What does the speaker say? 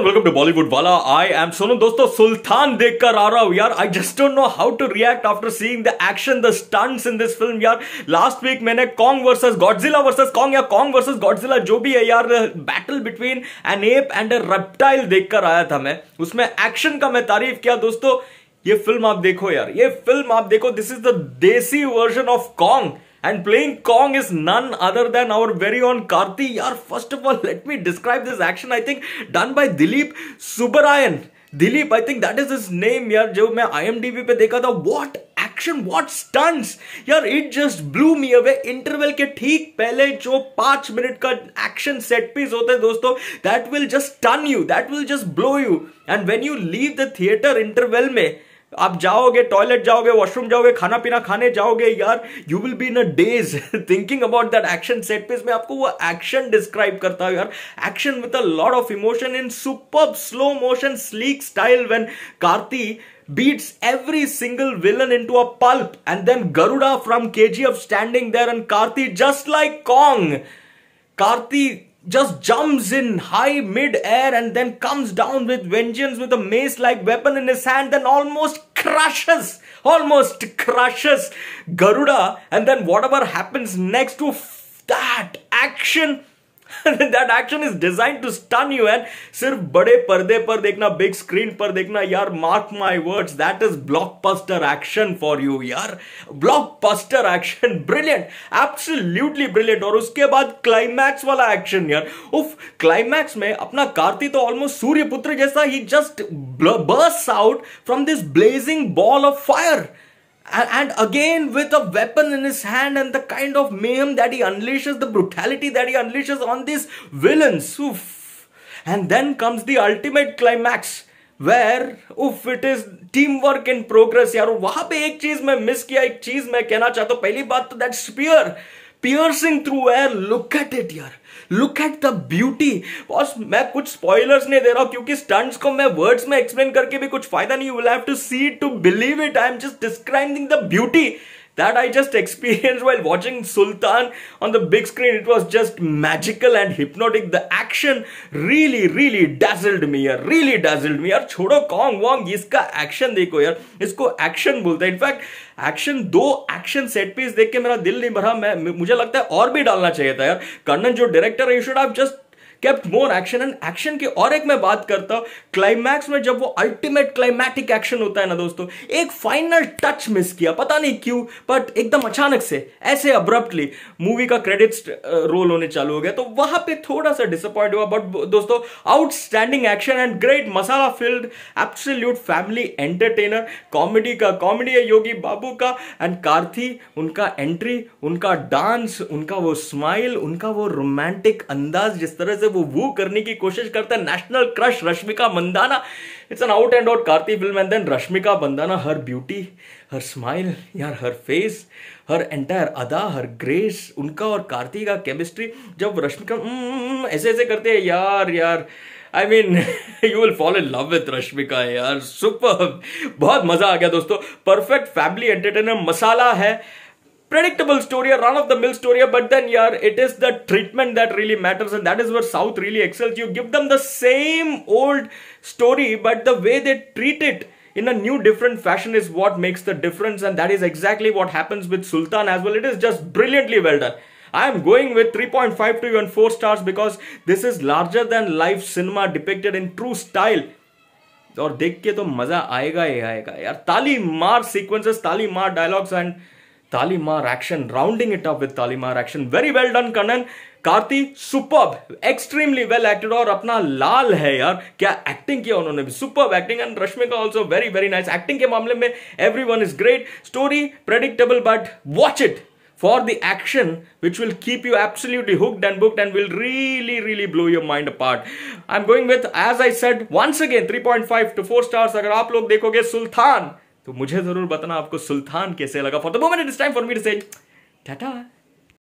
Everyone welcome to Bollywood वाला I am Sonu दोस्तों सुल्तान देखकर आ रहा हूं यार I just don't know how to react after seeing the action the stunts in this film यार लास्ट वीक मैंने Kong versus Godzilla versus Kong या Kong versus Godzilla जो भी है यार battle between an ape and a reptile देखकर आया था मैं उसमें एक्शन का मैं तारीफ किया दोस्तों ये फिल्म आप देखो यार ये फिल्म आप देखो this is the desi version of Kong and playing Kong is none other than our very own Karthi. Yaar, first of all, let me describe this action, I think, done by Dilip Subarayan. Dilip I think that is his name यार जो मैं IMDb पे देखा था what action what stunts यार it just blew me away interval के ठीक पहले जो पांच मिनट का एक्शन सेट पीस होते हैं दोस्तों that will just stun you that will just blow you and when you leave the theatre interval में आप जाओगे टॉयलेट जाओगे वॉशरूम जाओगे खाना पीना खाने जाओगे यार you will be in a daze thinking about that action set पे इसमें आपको वो एक्शन डिस्क्राइब करता है यार action with a lot of emotion in super slow motion sleek style when Karthi beats every single villain into a pulp and then Garuda from KGF standing there and Karthi just like Kong. Karthi just jumps in high mid-air and then comes down with vengeance with a mace-like weapon in his hand and almost crushes, almost crushes Garuda. And then whatever happens next to that action that action is design to stun you and सिर्फ बड़े पर्दे पर देखना big screen पर देखना यार mark my words that is blockbuster action for you यार blockbuster action brilliant absolutely brilliant और उसके बाद क्लाइमैक्स वाला एक्शन यार उफ क्लाइमैक्स में अपना कार्ति तो ऑलमोस्ट सूर्यपुत्र जैसा ही just burst out from this blazing ball of fire and again with a weapon in his hand and the kind of mayhem that he unleashes the brutality that he unleashes on these villains oof. and then comes the ultimate climax where oof it is teamwork in progress. In progress यार वहां पे एक चीज मैं miss किया एक चीज मैं कहना चाहता हूं पहली बात तो piercing through air look at it यार look at the beauty boss मैं कुछ स्पॉयलर्स नहीं दे रहा हूं क्योंकि स्टंट्स को मैं वर्ड्स में एक्सप्लेन करके भी कुछ फायदा नहीं will have to see to believe it I am just describing the beauty that I just experienced while watching Sultan on the big screen. It was just magical and hypnotic. The action really, really dazzled me Yaar. really dazzled me Yaar. Chodo Kong Wong, iska action dekho yaar. Isko action बोलते In fact, action दो action set piece देख के मेरा दिल नहीं भरा मैं मुझे लगता है और भी डालना चाहिए था यार कर्णन जो डायरेक्टर है you should have just kept more action and action की और एक मैं बात करता हूं क्लाइमैक्स में जब वो अल्टीमेट क्लाइमैटिक एक्शन होता है ना दोस्तों एक फाइनल टच मिस किया पता नहीं क्यों बट एकदम अचानक से ऐसे अब्रप्टली मूवी का क्रेडिट रोल होने चालू हो गया तो वहां पे थोड़ा सा डिसअपॉइंट हुआ बट दोस्तों outstanding action and great masala field absolute family entertainer comedy का कॉमेडी है योगी बाबू का एंड कार्थी उनका एंट्री उनका डांस उनका वो स्माइल उनका वो रोमांटिक अंदाज जिस तरह से वो वो करने की कोशिश करता है national crush Rashmika Mandanna it's an out and out Karthi film and then Rashmika Mandanna her beauty her smile यार हर फेस हर एंटायर अदा हर ग्रेस उनका और कार्ती का केमिस्ट्री जब रश्मिका हम्म, ऐसे ऐसे करते हैं यार यार I mean you will fall in love with Rashmika यार सुपर बहुत मजा आ गया दोस्तों परफेक्ट फैमिली एंटरटेनर मसाला है predictable story, a run-of-the-mill story, but then yeah, it is the treatment that really matters, and that is where South really excels. You give them the same old story, but the way they treat it in a new different fashion is what makes the difference, and that is exactly what happens with Sultan as well. It is just brilliantly well done. I am going with 3.5 to even 4 stars because this is larger than life cinema depicted in true style और देख के तो मजा आएगा ही आएगा यार ताली मार सीक्वेंसेस ताली मार dialogues and Talimar action, rounding it up with Talimar action. Very well done, Kanan. Karthi superb extremely well acted और अपना लाल है यार क्या एक्टिंग किया उन्होंने भी superb acting and Rashmika also very very nice acting के मामले में every one is great story predictable but watch it for the action which will keep you absolutely hooked and booked and will really really blow your mind apart i'm going with as i said once again 3.5 to 4 stars agar aap log dekhoge sultan तो मुझे जरूर बताना आपको सुल्तान कैसे लगा for the moment it's time for me to say Tata